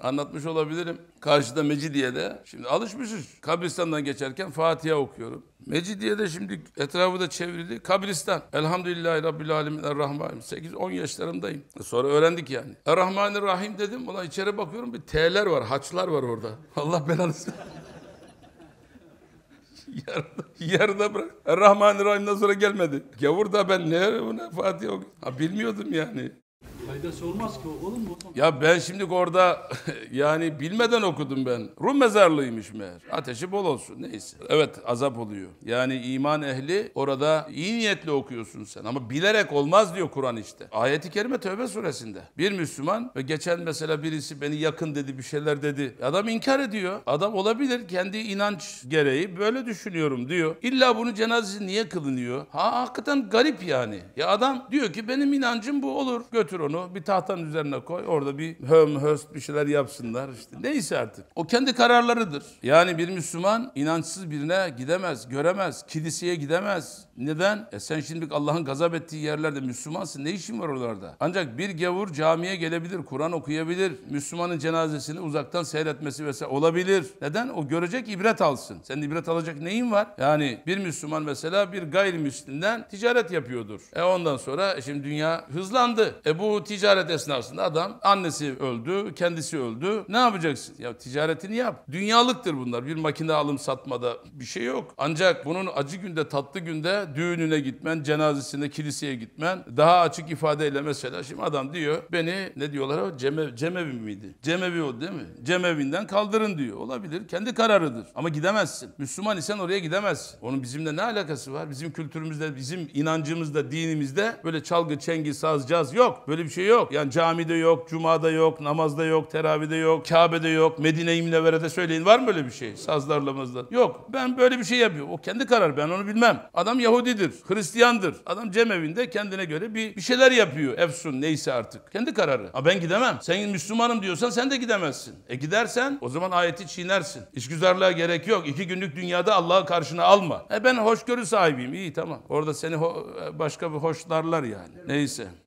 Anlatmış olabilirim. Karşıda Mecidiye'de. Şimdi alışmışız. Kabristan'dan geçerken Fatiha okuyorum. Mecidiye'de şimdi etrafı da çevrildi. Kabristan. Elhamdülillahi Rabbil Alemin Errahmanirrahim. 8-10 yaşlarımdayım. E, sonra öğrendik yani. Errahmanirrahim dedim. Ulan içeri bakıyorum bir T'ler var, haçlar var orada. Allah belanı yarıda, yarıda bırak. Rahman Rahim'den sonra gelmedi. Gavur da ben ne buna Fatih ok. Ha bilmiyordum yani. Faydası olmaz ki oğlum. Ya ben şimdi orada yani bilmeden okudum ben. Rum mezarlığıymış meğer. Ateşi bol olsun neyse. Evet azap oluyor. Yani iman ehli orada iyi niyetle okuyorsun sen ama bilerek olmaz diyor Kur'an işte. Ayeti kerime Tövbe suresinde. Bir Müslüman ve geçen mesela birisi beni yakın dedi bir şeyler dedi. Adam inkar ediyor. Adam olabilir kendi inanç gereği böyle düşünüyorum diyor. İlla bunu cenazesi niye kılınıyor? Ha hakikaten garip yani. Ya adam diyor ki benim inancım bu olur. Götür onu onu bir tahtanın üzerine koy. Orada bir höm höst bir şeyler yapsınlar işte. Neyse artık. O kendi kararlarıdır. Yani bir Müslüman inançsız birine gidemez, göremez, kiliseye gidemez. Neden? E sen şimdi Allah'ın gazap ettiği yerlerde Müslümansın. Ne işin var oralarda? Ancak bir gavur camiye gelebilir, Kur'an okuyabilir. Müslümanın cenazesini uzaktan seyretmesi vesaire olabilir. Neden? O görecek ibret alsın. Sen ibret alacak neyin var? Yani bir Müslüman mesela bir gayrimüslimden ticaret yapıyordur. E ondan sonra e şimdi dünya hızlandı. E bu ticaret esnasında adam annesi öldü, kendisi öldü. Ne yapacaksın? Ya ticaretini yap. Dünyalıktır bunlar. Bir makine alım satmada bir şey yok. Ancak bunun acı günde, tatlı günde düğününe gitmen, cenazesinde kiliseye gitmen, daha açık ifadeyle mesela şimdi adam diyor beni ne diyorlar o Cemev, Cemevi miydi? Cemevi o değil mi? Cemevinden kaldırın diyor. Olabilir. Kendi kararıdır. Ama gidemezsin. Müslüman isen oraya gidemezsin. Onun bizimle ne alakası var? Bizim kültürümüzde, bizim inancımızda, dinimizde böyle çalgı, çengi, saz, caz yok. Böyle bir şey şey yok. Yani camide yok, cumada yok, namazda yok, teravide yok, Kabe'de yok, Medine-i Münevvere'de söyleyin. Var mı öyle bir şey? Sazlarla mazda. Yok. Ben böyle bir şey yapıyorum. O kendi karar. Ben onu bilmem. Adam Yahudidir, Hristiyandır. Adam cemevinde kendine göre bir, bir şeyler yapıyor. Efsun neyse artık. Kendi kararı. Ha ben gidemem. Sen Müslümanım diyorsan sen de gidemezsin. E gidersen o zaman ayeti çiğnersin. İşgüzarlığa gerek yok. İki günlük dünyada Allah'ı karşına alma. E ben hoşgörü sahibiyim. İyi tamam. Orada seni başka bir hoşlarlar yani. Neyse.